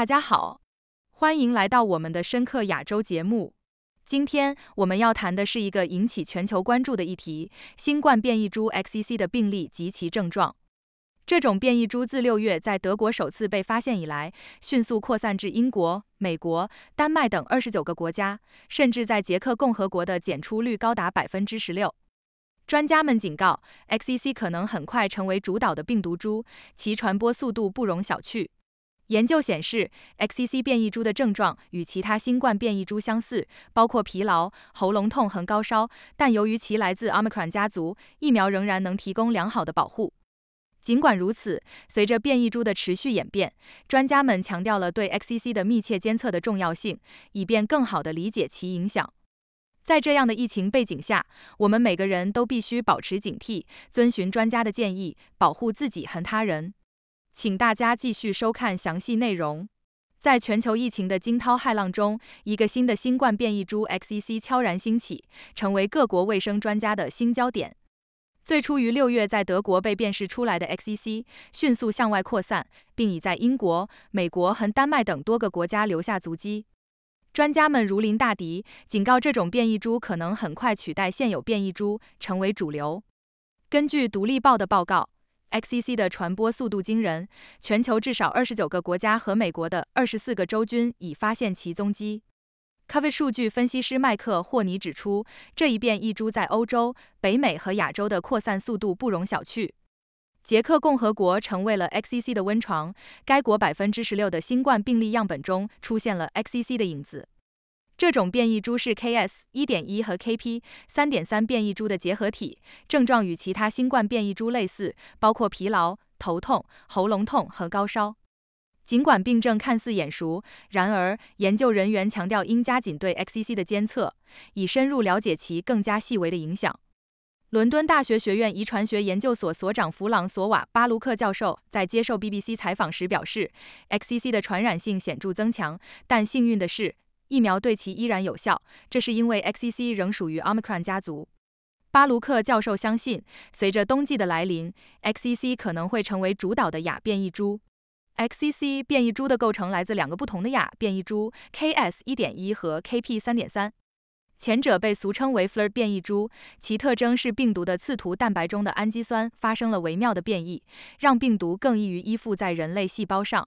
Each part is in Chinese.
大家好，欢迎来到我们的深刻亚洲节目。今天我们要谈的是一个引起全球关注的议题：新冠变异株 XCC 的病例及其症状。这种变异株自六月在德国首次被发现以来，迅速扩散至英国、美国、丹麦等二十九个国家，甚至在捷克共和国的检出率高达百分之十六。专家们警告，XCC 可能很快成为主导的病毒株，其传播速度不容小觑。研究显示，XCC 变异株的症状与其他新冠变异株相似，包括疲劳、喉咙痛和高烧。但由于其来自 Omicron 家族，疫苗仍然能提供良好的保护。尽管如此，随着变异株的持续演变，专家们强调了对 XCC 的密切监测的重要性，以便更好地理解其影响。在这样的疫情背景下，我们每个人都必须保持警惕，遵循专家的建议，保护自己和他人。请大家继续收看详细内容。在全球疫情的惊涛骇浪中，一个新的新冠变异株 XCC 悄然兴起，成为各国卫生专家的新焦点。最初于六月在德国被辨识出来的 XCC，迅速向外扩散，并已在英国、美国和丹麦等多个国家留下足迹。专家们如临大敌，警告这种变异株可能很快取代现有变异株，成为主流。根据《独立报》的报告。XCC 的传播速度惊人，全球至少二十九个国家和美国的二十四个州均已发现其踪迹。Cover 数据分析师麦克·霍尼指出，这一变异株在欧洲、北美和亚洲的扩散速度不容小觑。捷克共和国成为了 XCC 的温床，该国百分之十六的新冠病例样本中出现了 XCC 的影子。这种变异株是 K.S. 一点一和 K.P. 三点三变异株的结合体，症状与其他新冠变异株类似，包括疲劳、头痛、喉咙痛和高烧。尽管病症看似眼熟，然而研究人员强调应加紧对 X.C.C. 的监测，以深入了解其更加细微的影响。伦敦大学学院遗传学研究所所长弗朗索瓦·巴卢克教授在接受 BBC 采访时表示，X.C.C. 的传染性显著增强，但幸运的是。疫苗对其依然有效，这是因为 XCC 仍属于 Omicron 家族。巴卢克教授相信，随着冬季的来临，XCC 可能会成为主导的亚变异株。XCC 变异株的构成来自两个不同的亚变异株 KS 1.1和 KP 3.3。前者被俗称为 f l i r r 变异株，其特征是病毒的刺突蛋白中的氨基酸发生了微妙的变异，让病毒更易于依附在人类细胞上。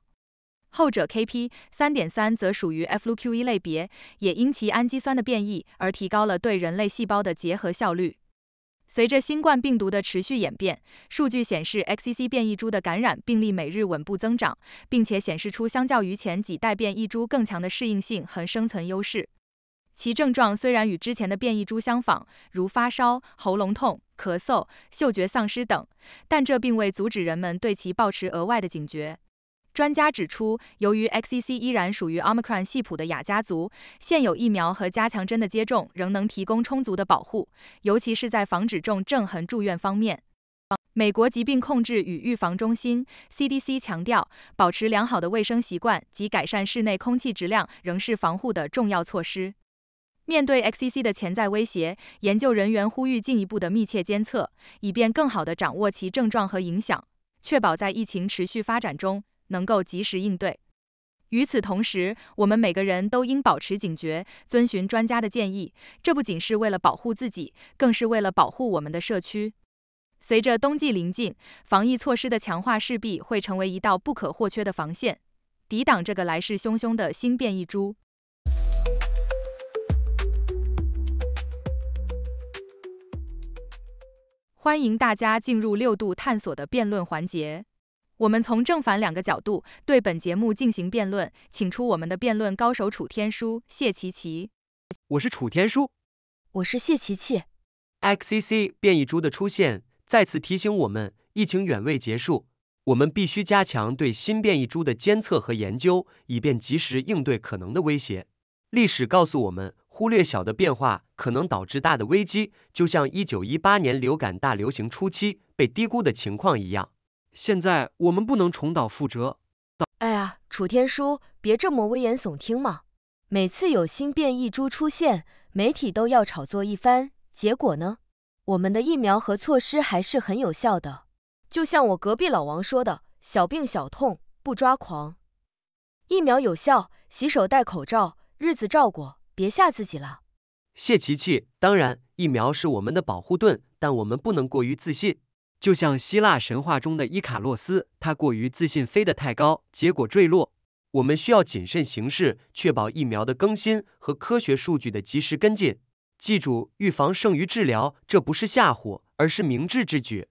后者 KP 3.3则属于 f l u Q1 类别，也因其氨基酸的变异而提高了对人类细胞的结合效率。随着新冠病毒的持续演变，数据显示 XCC 变异株的感染病例每日稳步增长，并且显示出相较于前几代变异株更强的适应性和生存优势。其症状虽然与之前的变异株相仿，如发烧、喉咙痛、咳嗽、嗅觉丧失等，但这并未阻止人们对其保持额外的警觉。专家指出，由于 XCC 依然属于 Omicron 系谱的亚家族，现有疫苗和加强针的接种仍能提供充足的保护，尤其是在防止重症和住院方面。美国疾病控制与预防中心 （CDC） 强调，保持良好的卫生习惯及改善室内空气质量仍是防护的重要措施。面对 XCC 的潜在威胁，研究人员呼吁进一步的密切监测，以便更好地掌握其症状和影响，确保在疫情持续发展中。能够及时应对。与此同时，我们每个人都应保持警觉，遵循专家的建议。这不仅是为了保护自己，更是为了保护我们的社区。随着冬季临近，防疫措施的强化势必会成为一道不可或缺的防线，抵挡这个来势汹汹的新变异株。欢迎大家进入六度探索的辩论环节。我们从正反两个角度对本节目进行辩论，请出我们的辩论高手楚天舒、谢琪琪。我是楚天舒，我是谢琪琪。XCC 变异株的出现再次提醒我们，疫情远未结束，我们必须加强对新变异株的监测和研究，以便及时应对可能的威胁。历史告诉我们，忽略小的变化可能导致大的危机，就像1918年流感大流行初期被低估的情况一样。现在我们不能重蹈覆辙。哎呀，楚天舒，别这么危言耸听嘛。每次有新变异株出现，媒体都要炒作一番，结果呢？我们的疫苗和措施还是很有效的。就像我隔壁老王说的，小病小痛不抓狂，疫苗有效，洗手戴口罩，日子照过，别吓自己了。谢琪琪，当然，疫苗是我们的保护盾，但我们不能过于自信。就像希腊神话中的伊卡洛斯，他过于自信飞得太高，结果坠落。我们需要谨慎行事，确保疫苗的更新和科学数据的及时跟进。记住，预防胜于治疗，这不是吓唬，而是明智之举。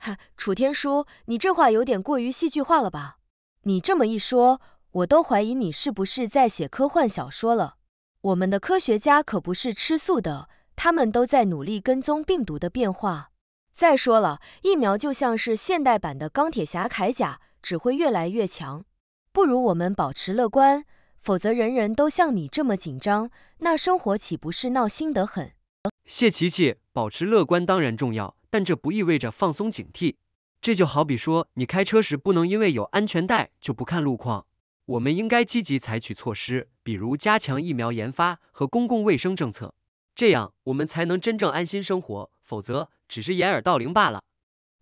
哈，楚天舒，你这话有点过于戏剧化了吧？你这么一说，我都怀疑你是不是在写科幻小说了。我们的科学家可不是吃素的，他们都在努力跟踪病毒的变化。再说了，疫苗就像是现代版的钢铁侠铠甲，只会越来越强。不如我们保持乐观，否则人人都像你这么紧张，那生活岂不是闹心得很？谢琪琪，保持乐观当然重要，但这不意味着放松警惕。这就好比说，你开车时不能因为有安全带就不看路况。我们应该积极采取措施，比如加强疫苗研发和公共卫生政策，这样我们才能真正安心生活。否则，只是掩耳盗铃罢了。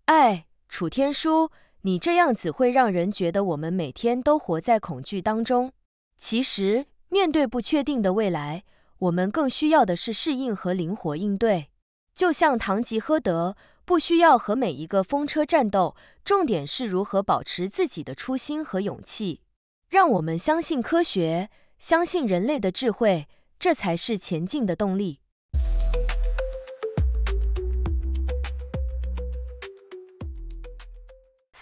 哎，楚天舒，你这样子会让人觉得我们每天都活在恐惧当中。其实，面对不确定的未来，我们更需要的是适应和灵活应对。就像堂吉诃德，不需要和每一个风车战斗，重点是如何保持自己的初心和勇气。让我们相信科学，相信人类的智慧，这才是前进的动力。